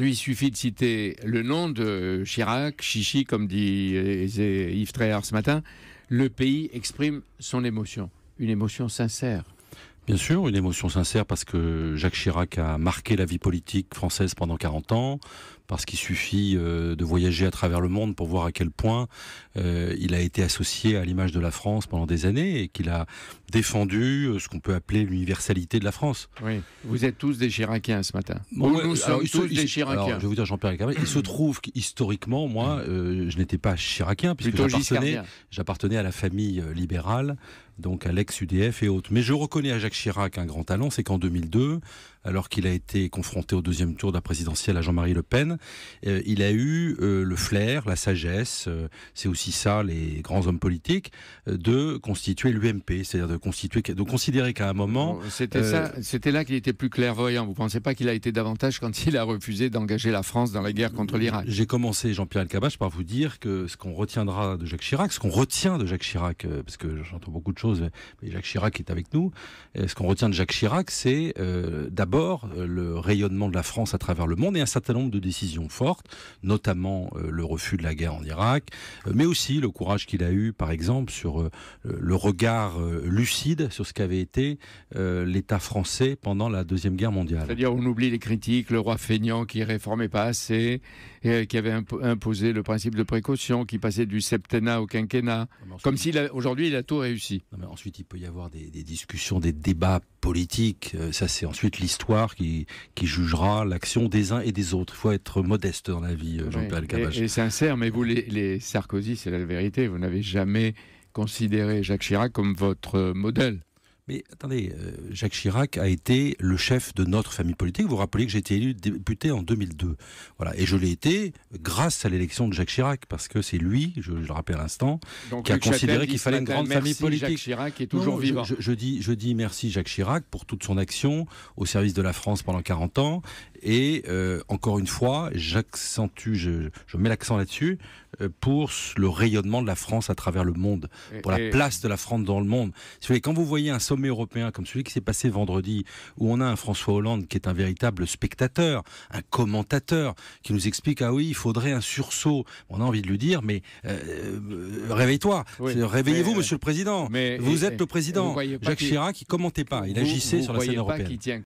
Lui, il suffit de citer le nom de Chirac, Chichi, comme dit euh, Yves Tréhard ce matin. Le pays exprime son émotion, une émotion sincère. Bien sûr, une émotion sincère parce que Jacques Chirac a marqué la vie politique française pendant 40 ans, parce qu'il suffit euh, de voyager à travers le monde pour voir à quel point euh, il a été associé à l'image de la France pendant des années et qu'il a défendu euh, ce qu'on peut appeler l'universalité de la France. Oui, vous êtes tous des Chiraciens ce matin. tous des Chiraciens. je vais vous dire, Jean-Pierre il se trouve qu'historiquement, moi, je n'étais pas Chiracien, puisque j'appartenais à la famille libérale, donc à l'ex-UDF et autres. Mais je reconnais à Jacques Chirac un grand talent, c'est qu'en 2002, alors qu'il a été confronté au deuxième tour de la présidentielle à Jean-Marie Le Pen. Euh, il a eu euh, le flair, la sagesse, euh, c'est aussi ça les grands hommes politiques, de constituer l'UMP, c'est-à-dire de constituer, de considérer qu'à un moment, c'était ça, c'était là qu'il était plus clairvoyant. Vous ne pensez pas qu'il a été davantage quand il a refusé d'engager la France dans la guerre contre l'Irak J'ai commencé Jean-Pierre Elkabbach par vous dire que ce qu'on retiendra de Jacques Chirac, ce qu'on retient de Jacques Chirac, parce que j'entends beaucoup de choses, mais Jacques Chirac est avec nous, ce qu'on retient de Jacques Chirac, c'est d'abord d'abord euh, le rayonnement de la France à travers le monde et un certain nombre de décisions fortes, notamment euh, le refus de la guerre en Irak, euh, mais aussi le courage qu'il a eu, par exemple, sur le regard lucide sur ce qu'avait été l'État français pendant la Deuxième Guerre mondiale. C'est-à-dire on oublie les critiques, le roi feignant qui réformait pas assez, et qui avait imposé le principe de précaution, qui passait du septennat au quinquennat, comme s'il aujourd'hui il a tout réussi. mais ensuite il peut y avoir des discussions, des débats politiques, ça c'est ensuite l'histoire qui, jugera l'action des uns et des autres. Il faut être modeste dans la vie, jean euh, paul oui, et, sincère, mais vous, les Sarkozy, c'est la vérité, vous n'avez jamais considéré Jacques Chirac comme votre modèle. Mais attendez, euh, Jacques Chirac a été le chef de notre famille politique. Vous vous rappelez que j'ai été élu député en 2002. Voilà. Et je l'ai été grâce à l'élection de Jacques Chirac, parce que c'est lui, je, le rappelle à l'instant, qui a considéré qu'il fallait une grande famille politique. Chirac est toujours vivant. Je, dis, je dis merci Jacques Chirac pour toute son action au service de la France pendant 40 ans. Et euh, encore une fois, j'accentue, je, mets l'accent là-dessus, euh, pour le rayonnement de la France à travers le monde, pour la place de la France dans le monde. quand vous voyez un sommet européen comme celui qui s'est passé vendredi, où on a un François Hollande qui est un véritable spectateur, un commentateur, qui nous explique ah oui, il faudrait un sursaut. On a envie de lui dire mais euh, réveille-toi, réveillez-vous, euh, Monsieur le Président. Mais, vous êtes le président. Jacques Chirac, qui commentait pas, il agissait sur la scène européenne.